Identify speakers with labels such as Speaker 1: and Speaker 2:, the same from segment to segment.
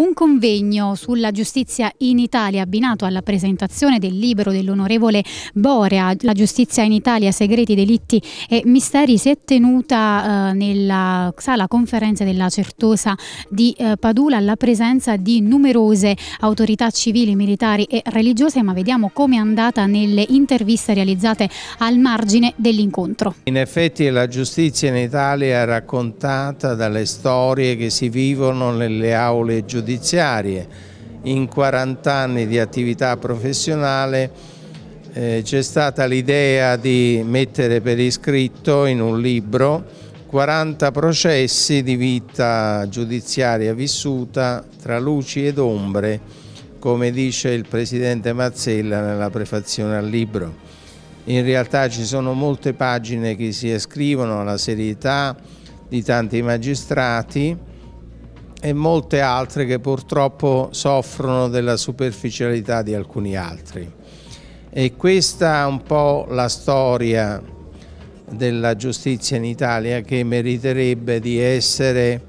Speaker 1: Un convegno sulla giustizia in Italia abbinato alla presentazione del libro dell'onorevole Borea, La giustizia in Italia, segreti, delitti e misteri, si è tenuta eh, nella sala conferenza della Certosa di eh, Padula alla presenza di numerose autorità civili, militari e religiose, ma vediamo come è andata nelle interviste realizzate al margine dell'incontro.
Speaker 2: In effetti la giustizia in Italia è raccontata dalle storie che si vivono nelle aule giudiziarie giudiziarie. In 40 anni di attività professionale eh, c'è stata l'idea di mettere per iscritto in un libro 40 processi di vita giudiziaria vissuta tra luci ed ombre, come dice il presidente Mazzella nella prefazione al libro. In realtà ci sono molte pagine che si ascrivono alla serietà di tanti magistrati e molte altre che purtroppo soffrono della superficialità di alcuni altri. E questa è un po' la storia della giustizia in Italia che meriterebbe di essere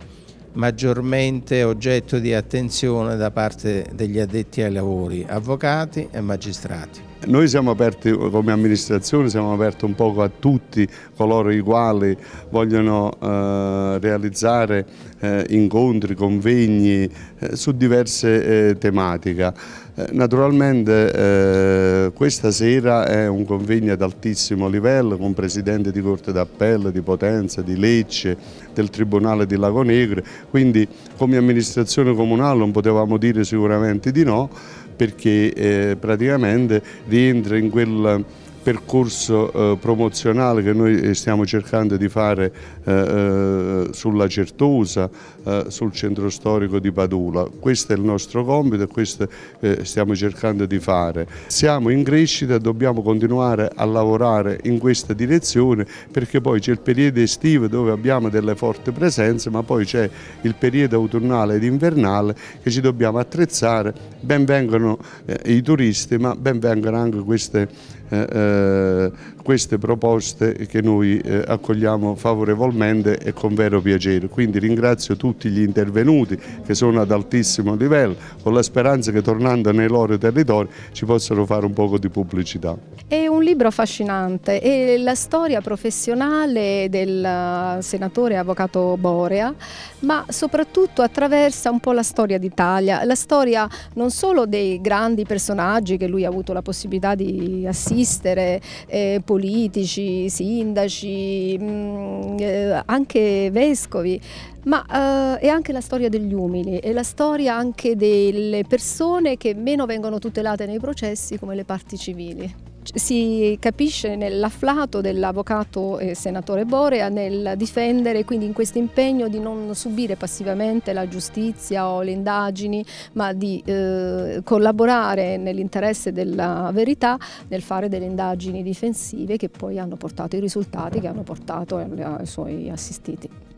Speaker 2: maggiormente oggetto di attenzione da parte degli addetti ai lavori, avvocati e magistrati.
Speaker 3: Noi siamo aperti come amministrazione, siamo aperti un poco a tutti coloro i quali vogliono eh, realizzare eh, incontri, convegni eh, su diverse eh, tematiche. Eh, naturalmente eh, questa sera è un convegno ad altissimo livello con Presidente di Corte d'Appello, di Potenza, di Lecce, del Tribunale di Lago Negro, quindi come amministrazione comunale non potevamo dire sicuramente di no perché eh, praticamente rientra in quel percorso eh, promozionale che noi eh, stiamo cercando di fare eh, eh, sulla Certosa, eh, sul centro storico di Padula. Questo è il nostro compito e questo eh, stiamo cercando di fare. Siamo in crescita e dobbiamo continuare a lavorare in questa direzione perché poi c'è il periodo estivo dove abbiamo delle forti presenze ma poi c'è il periodo autunnale ed invernale che ci dobbiamo attrezzare ben vengono eh, i turisti ma ben vengono anche queste, eh, eh, queste proposte che noi eh, accogliamo favorevolmente e con vero piacere. Quindi ringrazio tutti gli intervenuti che sono ad altissimo livello con la speranza che tornando nei loro territori ci possano fare un poco di pubblicità.
Speaker 4: È un libro affascinante e la storia professionale del eh, senatore avvocato Borea ma soprattutto attraversa un po' la storia d'Italia, la storia non solo dei grandi personaggi che lui ha avuto la possibilità di assistere, eh, politici, sindaci, mh, mm, eh, anche vescovi, ma eh, è anche la storia degli umili, è la storia anche delle persone che meno vengono tutelate nei processi come le parti civili si capisce nell'afflato dell'avvocato e senatore Borea nel difendere quindi in questo impegno di non subire passivamente la giustizia o le indagini ma di eh, collaborare nell'interesse della verità nel fare delle indagini difensive che poi hanno portato i risultati che hanno portato ai suoi assistiti.